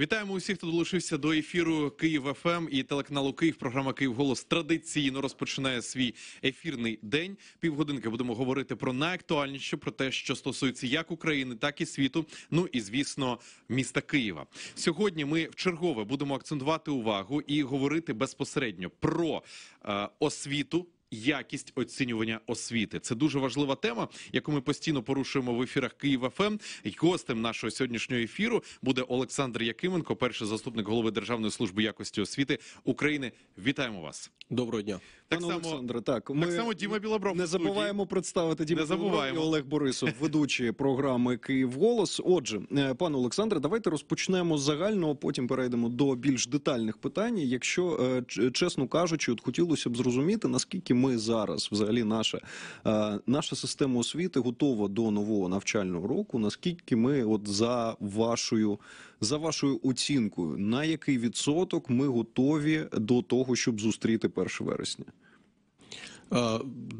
Вітаємо усіх, хто долучився до ефіру Київ ФМ ем і телеканалу Київ. Програма Київ Голос традиційно розпочинає свій ефірний день. Півгодинки будемо говорити про найактуальніше, про те, що стосується як України, так і світу. Ну і звісно, міста Києва. Сьогодні ми в чергове будемо акцентувати увагу і говорити безпосередньо про е, освіту якість оцінювання освіти. Це дуже важлива тема, яку ми постійно порушуємо в ефірах Києва ФМ. Ем. Гостем нашого сьогоднішнього ефіру буде Олександр Якименко, перший заступник голови Державної служби якості освіти України. Вітаємо вас. Доброго дня. Так Пане Олександре, так ми так само Діма Білобров не забуваємо представити Діма не забуваємо. і Олег Борисов, ведучі програми Київ Голос. Отже, е, пане Олександре, давайте розпочнемо з загального. Потім перейдемо до більш детальних питань. Якщо е, чесно кажучи, от хотілося б зрозуміти наскільки ми зараз, взагалі, наша е, наша система освіти готова до нового навчального року. Наскільки ми, от за вашою за вашою оцінкою, на який відсоток ми готові до того, щоб зустріти 1 вересня?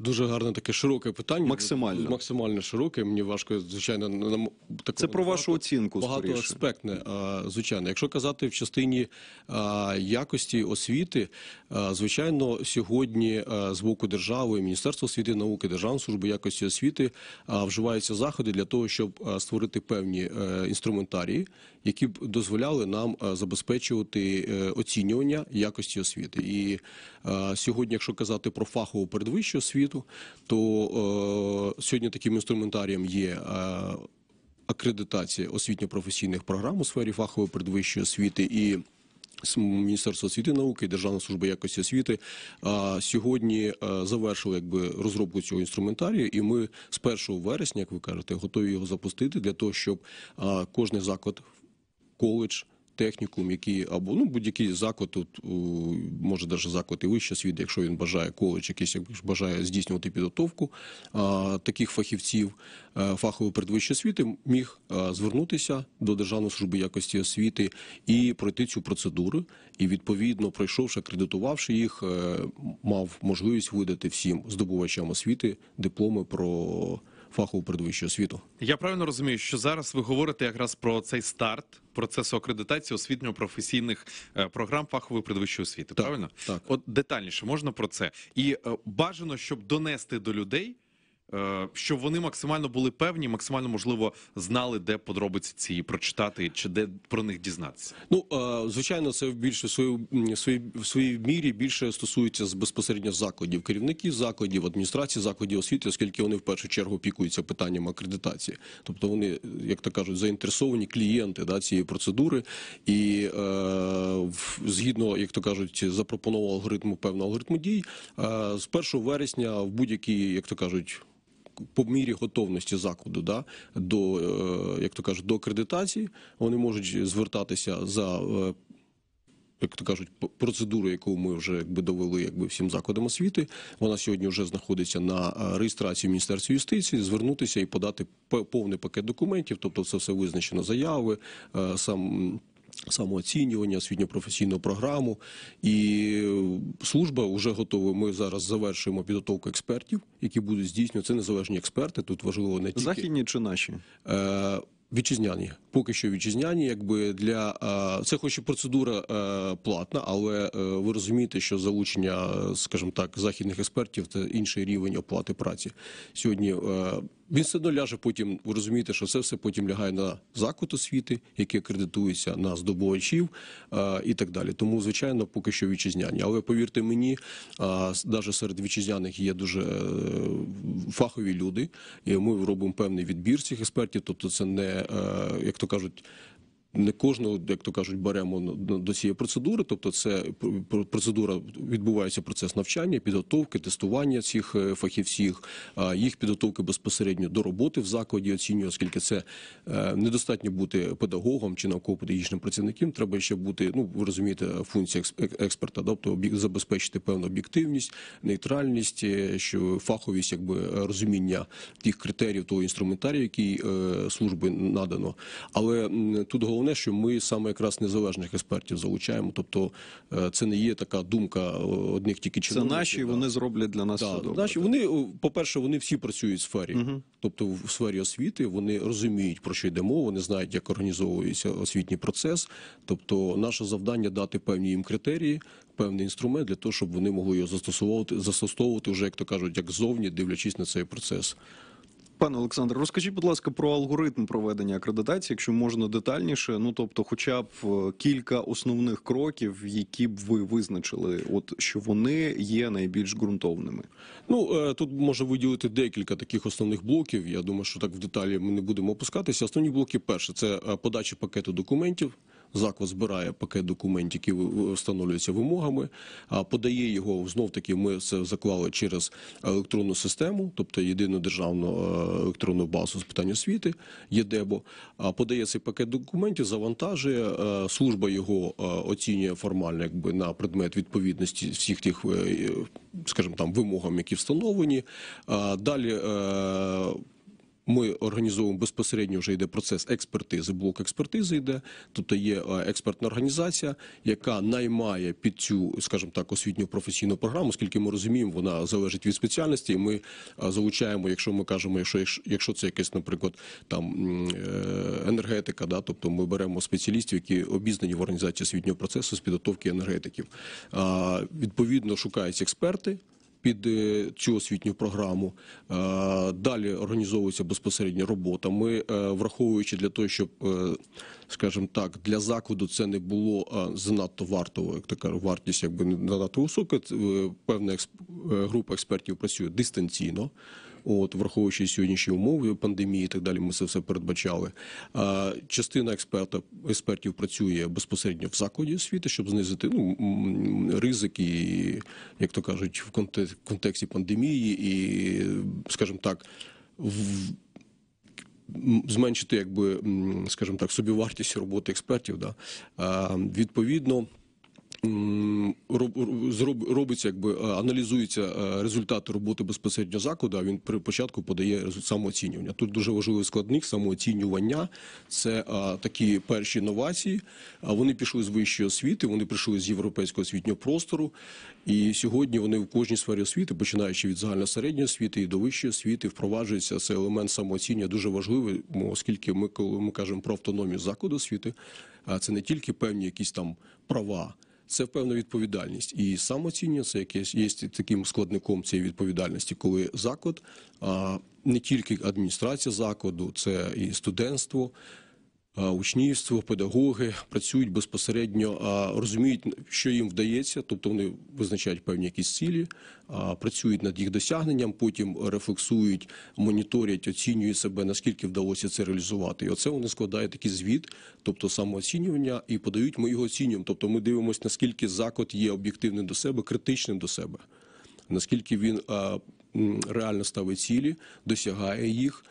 Дуже гарне таке широке питання. Максимально Максимально широке. Мені важко, звичайно, на це про вашу оцінку Багато аспектне Звичайно, якщо казати в частині якості освіти, звичайно, сьогодні з боку держави, Міністерства освіти, науки, Державної служби якості освіти вживаються заходи для того, щоб створити певні е, інструментарії, які б дозволяли нам забезпечувати е, оцінювання якості освіти. І сьогодні, якщо казати про фахову передачу, передвищу освіту, то е, сьогодні таким інструментарієм є. Е, Акредитація освітньо-професійних програм у сфері фахової передвищої освіти і Міністерство освіти і науки і Державна служба якості освіти е, сьогодні е, завершили якби розробку цього інструментарію, і ми з 1 вересня, як ви кажете, готові його запустити для того, щоб е, кожний заклад коледж технікум, який або ну будь-який заклад тут може навіть заклад і вища світ, якщо він бажає коледж, якийсь якщо бажає здійснювати підготовку а, таких фахівців е, фахової передвищої освіти, міг е, звернутися до державної служби якості освіти і пройти цю процедуру. І відповідно, пройшовши, акредитувавши їх, е, мав можливість видати всім здобувачам освіти дипломи про фахову передвищу освіту. Я правильно розумію, що зараз ви говорите якраз про цей старт процесу акредитації освітньо-професійних е, програм фахової предвищої освіти. Так, правильно, так от детальніше можна про це і е, бажано, щоб донести до людей. Е, щоб вони максимально були певні, максимально можливо знали, де подробиці ці прочитати чи де про них дізнатися. Ну е, звичайно, це в більше свою свої в своїй мірі більше стосується з безпосередньо закладів керівників закладів, адміністрації закладів освіти, оскільки вони в першу чергу опікуються питанням акредитації, тобто вони, як то кажуть, заінтересовані клієнти да цієї процедури, і е, згідно, як то кажуть, запропонував алгоритму певного алгоритму дій е, з 1 вересня в будь-якій, як то кажуть по мірі готовності закладу да, до е, як то кажуть, до акредитації. Вони можуть звертатися за. Е, як то кажуть, процедуру, яку ми вже якби довели, якби всім закладам освіти, вона сьогодні вже знаходиться на е, реєстрації в Міністерстві юстиції, звернутися і подати повний пакет документів, тобто це все визначено заяви сам самооцінювання, освітньо-професійну програму і е, служба вже готова. Ми зараз завершуємо підготовку експертів, які будуть здійснювати. Це незалежні експерти. Тут важливо не тільки західні чи наші. Е Вітчизняні, поки що вітчизняні, якби для е, це, хоч і процедура е, платна, але ви розумієте, що залучення, скажімо так, західних експертів це інший рівень оплати праці сьогодні. Він все одно ляже потім, ви розумієте, що це все потім лягає на закут освіти, який акредитується на здобувачів е, і так далі. Тому, звичайно, поки що вітчизняні. Але повірте мені, навіть серед вітчизняних є дуже е, фахові люди. і Ми робимо певний відбір цих експертів, тобто це не, е, як то кажуть, не кожного, як то кажуть, беремо до цієї процедури. Тобто, це процедура відбувається процес навчання, підготовки, тестування цих е, фахівців, їх підготовки безпосередньо до роботи в закладі оцінює, оскільки це е, недостатньо бути педагогом чи науково-педагогічним працівником. Треба ще бути, ну ви розумієте, функція експерта, тобто забезпечити певну об'єктивність, нейтральність, е, що фаховість, якби розуміння тих критеріїв того інструментарію, який служби надано, але тут головне головне, що ми саме якраз незалежних експертів залучаємо. Тобто е, це не є така думка е, одних тільки чи Це наші. Да. Вони зроблять для нас да, все добре. Наші так. вони, е, по перше, вони всі працюють в сфері, угу. тобто в сфері освіти. Вони розуміють про що йде мова, вони знають, як організовується освітній процес. Тобто, наше завдання дати певні їм критерії. Певний інструмент для того, щоб вони могли його застосовувати, застосовувати вже як то кажуть, як ззовні, дивлячись на цей процес. Пане Олександр, розкажіть, будь ласка, про алгоритм проведення акредитації, якщо можна детальніше. Ну тобто, хоча б е, кілька основних кроків, які б ви визначили, от що вони є найбільш ґрунтовними. Ну е, тут можна виділити декілька таких основних блоків. Я думаю, що так в деталі ми не будемо опускатися. Основні блоки перше це е, подача пакету документів заклад збирає пакет документів, які встановлюються вимогами, подає його знов таки. Ми це заклали через електронну систему, тобто єдину державну е, електронну базу з питань освіти, ЄДЕБО, подає цей пакет документів, завантажує е, служба його е, оцінює формально, якби на предмет відповідності всіх тих, скажімо там, вимогам, які встановлені. Далі ми організовуємо безпосередньо вже йде процес експертизи, блок експертизи йде. Тобто є е, експертна організація, яка наймає під цю, скажімо так, освітню професійну програму, оскільки ми розуміємо, вона залежить від спеціальності. Ми е, залучаємо, якщо ми кажемо, якщо якщо це якесь, наприклад, там е, енергетика, да, тобто ми беремо спеціалістів, які обізнані в організації освітнього процесу з підготовки енергетиків. Відповідно, шукаються експерти під е, цю освітню програму. Е, далі організовується безпосередньо робота. Ми е, враховуючи для того, щоб скажімо так, для закладу це не було занадто вартово, як така вартість, якби не занадто висока. Певна група експертів працює дистанційно. От враховуючи сьогоднішні умови пандемії, і так далі, ми це все передбачали. Частина експерта експертів працює безпосередньо в закладі освіти, щоб знизити ну ризики, як то кажуть, в контексті пандемії, і скажімо так, в. Зменшити, якби скажімо так, собівартість роботи експертів, да відповідно. Роб робиться, якби е, аналізується е, результати роботи безпосередньо закладу. а Він при початку подає самооцінювання. Тут дуже важливий складник самооцінювання. Це а, е, такі перші новації. А вони пішли з вищої освіти. Вони прийшли з європейського освітнього простору. І сьогодні вони в кожній сфері освіти, починаючи від загально середньої освіти і до вищої освіти, впроваджується цей елемент самооцінювання дуже важливий, оскільки ми коли ми кажемо про автономію закладу освіти, а це не тільки певні якісь там права це певна відповідальність і самооцінювання це якесь є таким складником цієї відповідальності, коли заклад, а не тільки адміністрація закладу, це і студентство, учнівство, педагоги працюють безпосередньо, розуміють, що їм вдається, тобто вони визначають певні якісь цілі, працюють над їх досягненням, потім рефлексують, моніторять, оцінюють себе, наскільки вдалося це реалізувати. І оце вони складають такий звіт, тобто самооцінювання, і подають ми його оцінюємо. Тобто, ми дивимося, наскільки заклад є об'єктивним до себе, критичним до себе, наскільки він реально ставить цілі, досягає їх.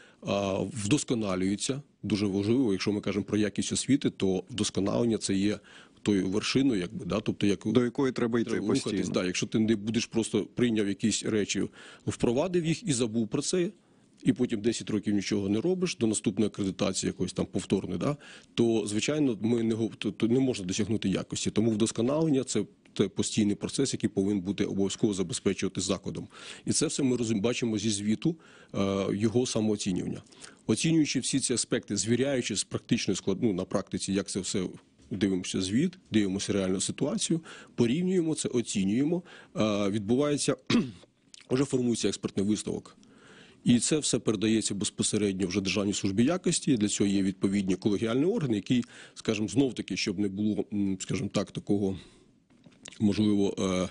Вдосконалюється Дуже важливо, якщо ми кажемо про якість освіти, то вдосконалення це є тою вершиною, якби да, тобто як до якої треба йти треба постійно. Рухатись, да, якщо ти не будеш просто прийняв якісь речі, впровадив їх і забув про це. І потім 10 років нічого не робиш до наступної акредитації, якоїсь там повторної, да то звичайно, ми не то, то не можна досягнути якості. Тому вдосконалення це той е, постійний процес, який повинен бути обов'язково забезпечувати закладом. І це все ми розуміємо, бачимо зі звіту е, його самооцінювання, оцінюючи всі ці аспекти, звіряючи з практичної складну на практиці, як це все. Дивимося звіт, дивимося реальну ситуацію, порівнюємо це, оцінюємо. Е, відбувається вже формується експертний висновок, і це все передається безпосередньо вже державній службі якості. Для цього є відповідні колегіальні органи, які, скажімо, знов таки, щоб не було, скажімо так, такого можливо е,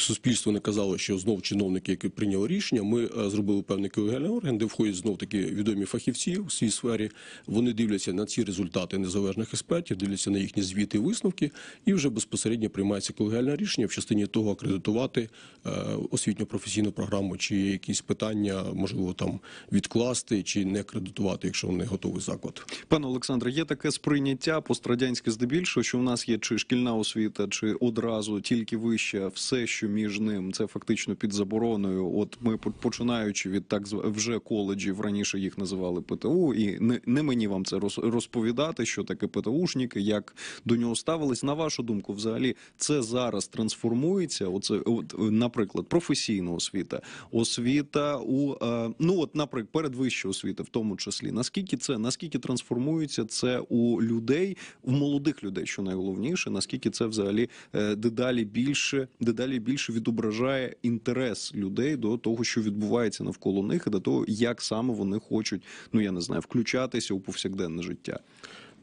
Суспільство не казало, що знов чиновники, які прийняли рішення, ми е, зробили певний колегіальний орган, де входять знов такі відомі фахівці у цій сфері. Вони дивляться на ці результати незалежних експертів, дивляться на їхні звіти і висновки, і вже безпосередньо приймається колегіальне рішення в частині того, акредитувати е, освітньо-професійну програму, чи якісь питання, можливо, там відкласти чи не акредитувати, якщо вони готовий заклад. Пане Олександре, є таке сприйняття пострадянське здебільшого, що у нас є чи шкільна освіта, чи одразу тільки вища, все що віддачу між ним. Це фактично під забороною. От ми починаючи від так вже коледжів раніше їх називали ПТУ, і не, не мені вам це розповідати, що таке ПТУшники, як до нього ставились. На вашу думку, взагалі це зараз трансформується. Оце от, наприклад, професійна освіта, освіта у е, ну от, наприклад, передвища освіта, в тому числі. Наскільки це наскільки трансформується це у людей, в молодих людей, що найголовніше, наскільки це взагалі е, дедалі більше, дедалі більше більше відображає інтерес людей до того, що відбувається навколо них, і до того, як саме вони хочуть, ну я не знаю, включатися у повсякденне життя.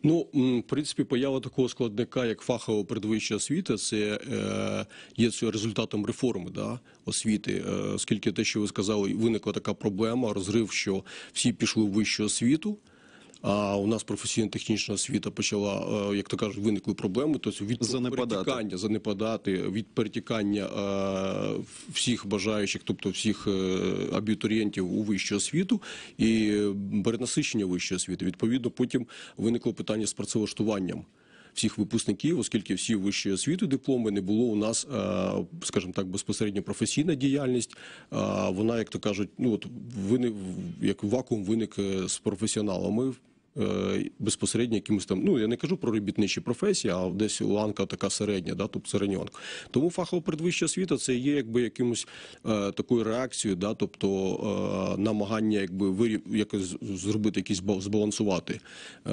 Ну, в принципі, поява такого складника, як фахова передвища освіта, це е, є результатом реформи да, освіти. Е, оскільки те, що ви сказали, виникла така проблема, розрив, що всі пішли в вищу освіту. А у нас професійно-технічна освіта почала, е, як то кажуть, виникли проблеми. Тобто від занепадати. перетікання занепадати від перетікання е, всіх бажаючих, тобто всіх е, абітурієнтів у вищу освіту і перенасичення вищої освіти. Відповідно, потім виникло питання з працевлаштуванням. Всіх випускників, оскільки всі вищі освіти дипломи не було у нас, скажімо так, безпосередньо професійна діяльність. Вона, як то кажуть, ну от виник як вакуум виник з професіоналами. Е, безпосередньо якимось там. Ну я не кажу про робітничі професії, а десь ланка така середня, да, тобто середньонка. Тому фахова передвища освіта це є якби якимось е, такою реакцією, да, тобто е, намагання, якби вирі... якось зробити якісь збалансувати. Е,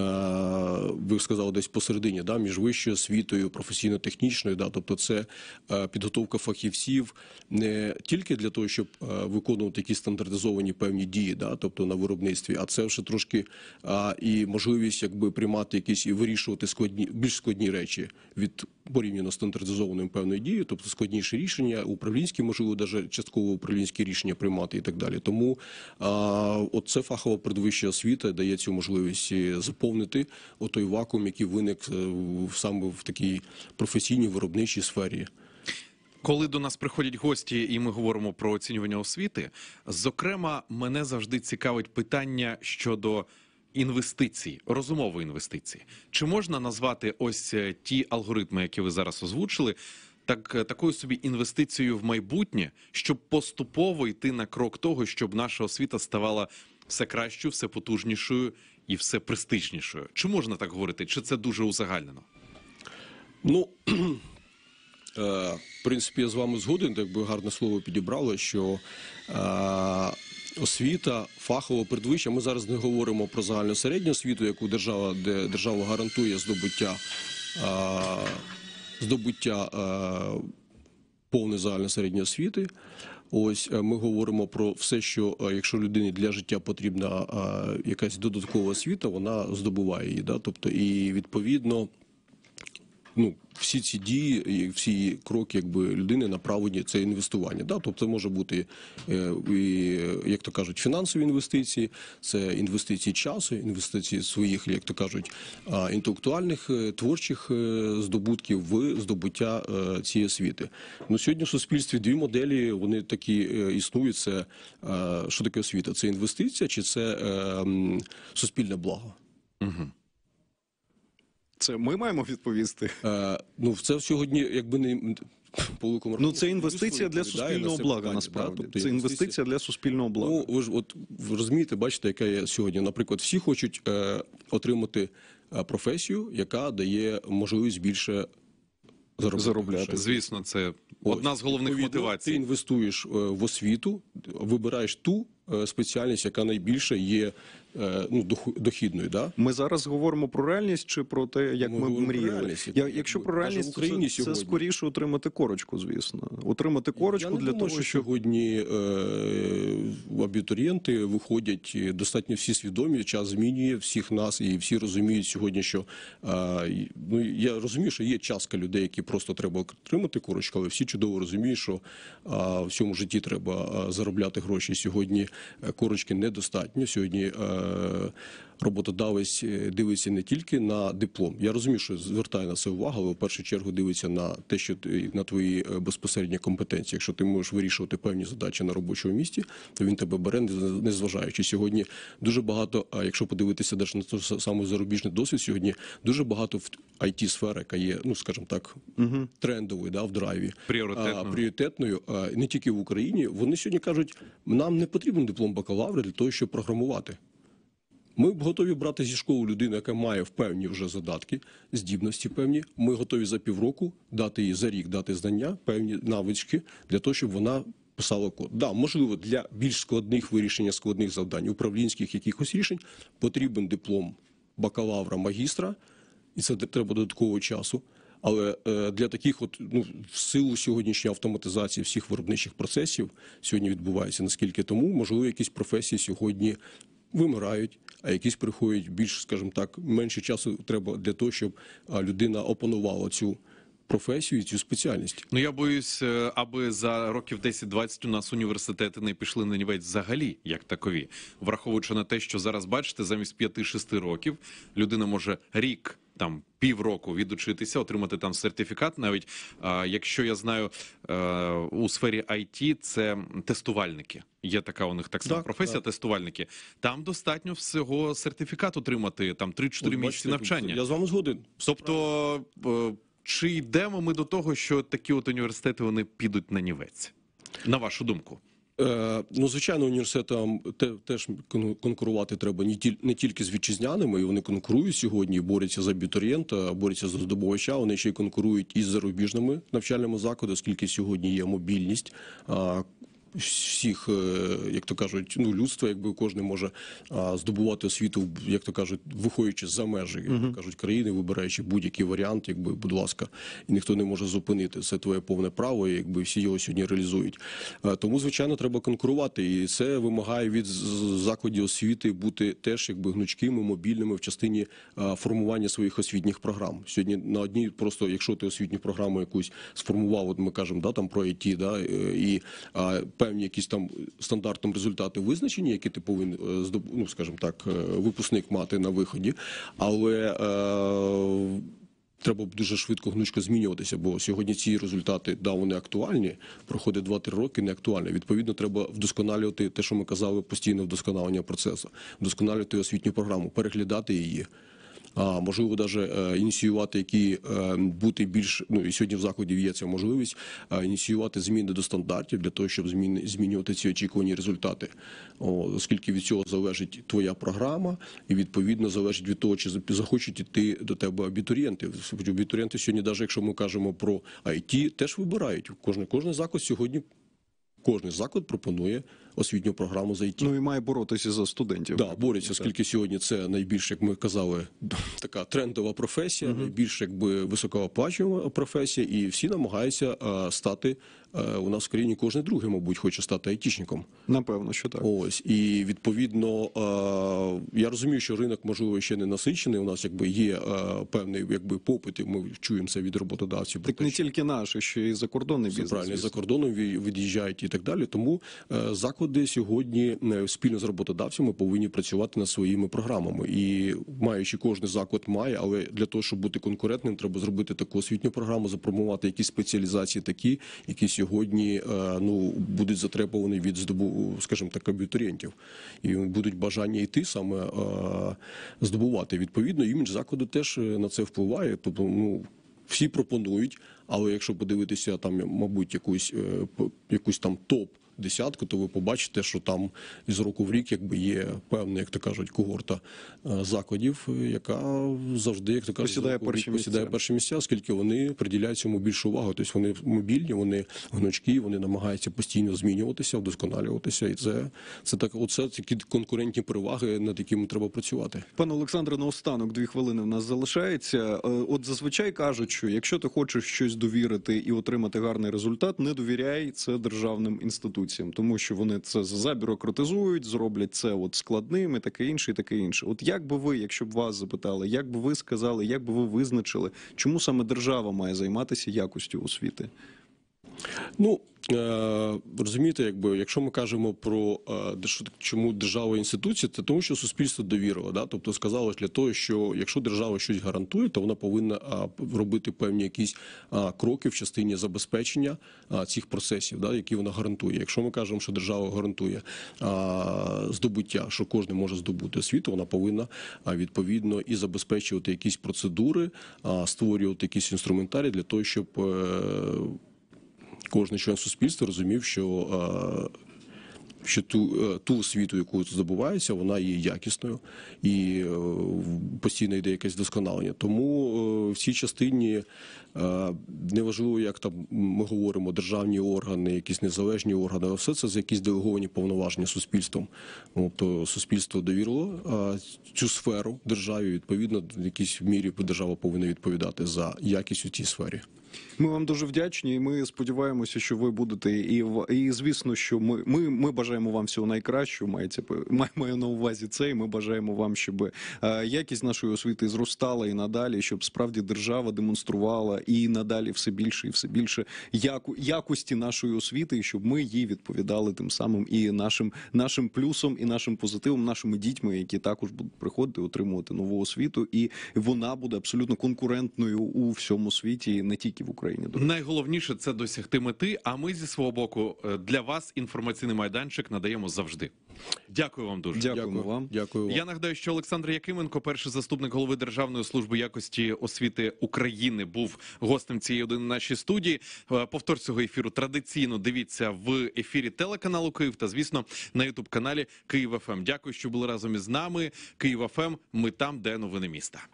ви сказали десь посередині, да, між вищою освітою, професійно-технічною, да, тобто це е, підготовка фахівців не тільки для того, щоб е, виконувати якісь стандартизовані певні дії, да, тобто на виробництві, а це вже трошки. Е, і можливість якби приймати якісь і вирішувати складні більш складні речі від порівняно стандартизованим певної дії, тобто складніші рішення, управлінські можливо, навіть частково управлінські рішення приймати і так далі. Тому а, от це фахова передвища освіта дає цю можливість заповнити отой вакуум, який виник е, саме в такій професійній виробничій сфері. Коли до нас приходять гості, і ми говоримо про оцінювання освіти, зокрема, мене завжди цікавить питання щодо Інвестиції розумової інвестиції. Чи можна назвати ось е, ті алгоритми, які ви зараз озвучили, так е, такою собі інвестицією в майбутнє, щоб поступово йти на крок того, щоб наша освіта ставала все кращою, все потужнішою і все престижнішою? Чи можна так говорити? Чи це дуже узагальнено? Ну е, в принципі, я з вами згоден, так би гарне слово підібрало, що освіта, фахова передвища. Ми зараз не говоримо про загальну середню освіту, яку держава де держава гарантує здобуття а, здобуття а, повної загальної середньої освіти. Ось е, ми говоримо про все, що е, якщо людині для життя потрібна якась додаткова освіта, вона здобуває її. Да? Тобто, і відповідно ну всі ці дії, і всі кроки, якби людини направлені це інвестування. Да, тобто це може бути е, і, як то кажуть, фінансові інвестиції, це інвестиції часу, інвестиції своїх, як то кажуть, інтелектуальних е, творчих е, здобутків в здобуття цієї освіти. Ну сьогодні в суспільстві дві моделі вони такі існують. Це що таке освіта? Це інвестиція чи це суспільне благо? Угу. Це ми маємо відповісти. Е, ну це сьогодні, якби не ну це інвестиція для суспільного блага. Насправді да, тобто, це інвестиція для суспільного блага. Ну ви ж от ви розумієте, бачите, яка є сьогодні. Наприклад, всі хочуть е, отримати е, професію, яка дає можливість більше. Заробляти. заробляти, звісно, це одна Ось. з головних мотивацій. Ти інвестуєш е, в освіту, вибираєш ту е, спеціальність, яка найбільше є Е, ну дохідної. Да ми зараз говоримо про реальність чи про те, як ну, ми, ми мріяли. Я, якщо про реальність в Україні це, сьогодні. це скоріше отримати корочку, звісно, отримати корочку Я для не думаю, того, що сьогодні е, абітурієнти виходять достатньо всі свідомі. Час змінює всіх нас, і всі розуміють сьогодні, що е, ну я розумію, що є частка людей, які просто треба отримати корочку, але всі чудово розуміють, що е, в цьому житті треба е, заробляти гроші. Сьогодні е, корочки недостатньо. Сьогодні е, Е, роботодавець е, дивиться не тільки на диплом. Я розумію, що звертає на це увагу, але в першу чергу дивиться на те, що ти на твої е, безпосередні компетенції. Якщо ти можеш вирішувати певні задачі на робочому місці, то він тебе бере, не незважаючи. Сьогодні дуже багато. А якщо подивитися, навіть на той самий зарубіжний досвід, сьогодні дуже багато в it сфери яка є, ну скажімо так, угу. трендовою, да, в драйві пріоритетною. А, пріоритетною не тільки в Україні. Вони сьогодні кажуть, нам не потрібен диплом бакалавра для того, щоб програмувати. Ми б готові брати зі школи людину, яка має певні вже задатки, здібності певні. Ми готові за півроку дати їй за рік, дати знання, певні навички для того, щоб вона писала код. Да, можливо, для більш складних вирішення складних завдань, управлінських якихось рішень потрібен диплом бакалавра, магістра, і це треба додаткового часу. Але е, для таких, от ну в силу сьогоднішньої автоматизації всіх виробничих процесів сьогодні відбувається. Наскільки тому можливо, якісь професії сьогодні вимирають, а якісь приходять більш, скажімо так, менше часу треба для того, щоб людина опанувала цю. Професію і цю спеціальність ну я боюсь, е, аби за років 10-20 у нас університети не пішли на нівець взагалі, як такові, враховуючи на те, що зараз бачите, замість 5-6 років людина може рік там півроку відучитися, отримати там сертифікат. Навіть якщо я знаю е, у сфері IT це тестувальники. Є така у них так само так, професія, так. тестувальники. Там достатньо всього сертифікат отримати там 3-4 місяці навчання. Я з вами згоден. Тобто, е, чи йдемо ми до того, що такі от університети вони підуть на нівець, на вашу думку? Е, ну, звичайно, університетам теж конкурувати треба не тільки з вітчизняними, і вони конкурують сьогодні, борються за абітурієнта, борються за здобувача. Вони ще й конкурують із зарубіжними навчальними закладами, оскільки сьогодні є мобільність всіх, е, як то кажуть, ну людства, якби кожен може е, здобувати освіту, як то кажуть, виходячи за межі, як то кажуть, країни, вибираючи будь-який варіант, якби будь ласка, і ніхто не може зупинити це твоє повне право, якби всі його сьогодні реалізують. Е, тому звичайно треба конкурувати, і це вимагає від закладів освіти бути теж якби гнучкими, мобільними в частині формування своїх освітніх програм. Сьогодні на одній просто, якщо ти освітню програму якусь сформував, от ми кажемо да там про ІТ, да і а, певні якісь там стандартом результати визначені, які ти повинен е, ну, скажімо так, е, випускник мати на виході, але е, треба дуже швидко гнучко змінюватися. Бо сьогодні ці результати да вони актуальні. Проходить 2-3 роки, не актуальні. Відповідно, треба вдосконалювати те, що ми казали, постійно вдосконалення процесу, вдосконалювати освітню програму, переглядати її а можливо, навіть е, ініціювати які е, бути більш ну і сьогодні в заході є ця можливість е, ініціювати зміни до стандартів для того, щоб зміни змінювати ці очікувані результати, оскільки від цього залежить твоя програма, і відповідно залежить від того, чи захочуть іти до тебе абітурієнти. Абітурієнти сьогодні, навіть якщо ми кажемо про IT, теж вибирають кожен кожен заклад сьогодні. Кожний заклад пропонує освітню програму за ІТ. Ну і має боротися за студентів. Да, борються, оскільки сьогодні це найбільш, як ми казали, така трендова професія, угу. найбільш якби високооплачувана професія, і всі намагаються а, е, стати. Е, у нас в країні кожен другий, мабуть, хоче стати айтішником. Напевно, що так. Ось і відповідно е, я розумію, що ринок можливо ще не насичений. У нас якби є певний якби попит. і Ми чуємо це від роботодавців. Так не що... тільки наші, ще й закордонний бізнес. Правильно, за кордоном від'їжджають і так далі. Тому заклад. Де сьогодні е, спільно з роботодавцями повинні працювати над своїми програмами, і маючи кожний заклад, має, але для того, щоб бути конкурентним, треба зробити таку освітню програму, запромувати якісь спеціалізації, такі які сьогодні е, ну будуть затребувані від здобу, скажімо так, абітурієнтів, і будуть бажання йти саме е, здобувати. Відповідно, імідж закладу теж на це впливає, тобто ну. Всі пропонують, але якщо подивитися там, мабуть, якусь якусь там топ десятку, то ви побачите, що там із року в рік якби є певна, як то кажуть, когорта е, закладів, е, яка завжди, як то кажуть, посідає перші місця. перші місця, оскільки вони приділяють цьому більшу увагу. Тобто вони мобільні, вони гнучки, вони намагаються постійно змінюватися, вдосконалюватися. І це це так, оце такі конкурентні переваги, над якими треба працювати. Пане Олександре, на останок дві хвилини в нас залишається. Е, от зазвичай кажуть, що якщо ти хочеш щось довірити і отримати гарний результат, не довіряй це державним інститутам інституціям, тому що вони це забюрократизують, зроблять це от складним і таке інше, і таке інше. От як би ви, якщо б вас запитали, як би ви сказали, як би ви визначили, чому саме держава має займатися якостю освіти? Ну Е, розумієте, якби якщо ми кажемо про е, чому держава інституція, це тому, що суспільство довірило, да, тобто сказалось для того, що якщо держава щось гарантує, то вона повинна робити певні якісь кроки в частині забезпечення цих процесів, да, які вона гарантує. Якщо ми кажемо, що держава гарантує здобуття, що кожен може здобути освіту, вона повинна відповідно і забезпечувати якісь процедури, створювати якісь інструментарі для того, щоб е, Кожний член суспільства розумів, що е, що ту е, ту освіту, яку здобувається, вона є якісною і е, постійно йде якесь вдосконалення. Тому в цій частині Е, неважливо, як там ми говоримо, державні органи, якісь незалежні органи, все це за якісь делеговані повноваження суспільством. Тобто суспільство довірило цю сферу державі. Відповідно, в якійсь мірі держава повинна відповідати за якість у цій сфері. Ми вам дуже вдячні. і Ми сподіваємося, що ви будете і і звісно, що ми ми, ми бажаємо вам всього найкращого. Мається маю на увазі це. і Ми бажаємо вам, щоб е, якість нашої освіти зростала і надалі, щоб справді держава демонструвала і надалі все більше і все більше яку якості нашої освіти, і щоб ми їй відповідали тим самим і нашим нашим плюсом, і нашим позитивом, нашими дітьми, які також будуть приходити отримувати нову освіту, і вона буде абсолютно конкурентною у всьому світі, не тільки в Україні. Найголовніше це досягти мети. А ми зі свого боку е, для вас інформаційний майданчик надаємо завжди. Дякую вам дуже. Дякую. вам. Дякую. Я нагадаю, що Олександр Якименко, перший заступник голови Державної служби якості освіти України, був гостем цієї один нашій студії. Е, повтор цього ефіру традиційно дивіться в ефірі телеканалу Київ та звісно на Ютуб каналі Київ ФМ. Дякую, що були разом із нами. Київ ФМ. Ми там, де новини міста.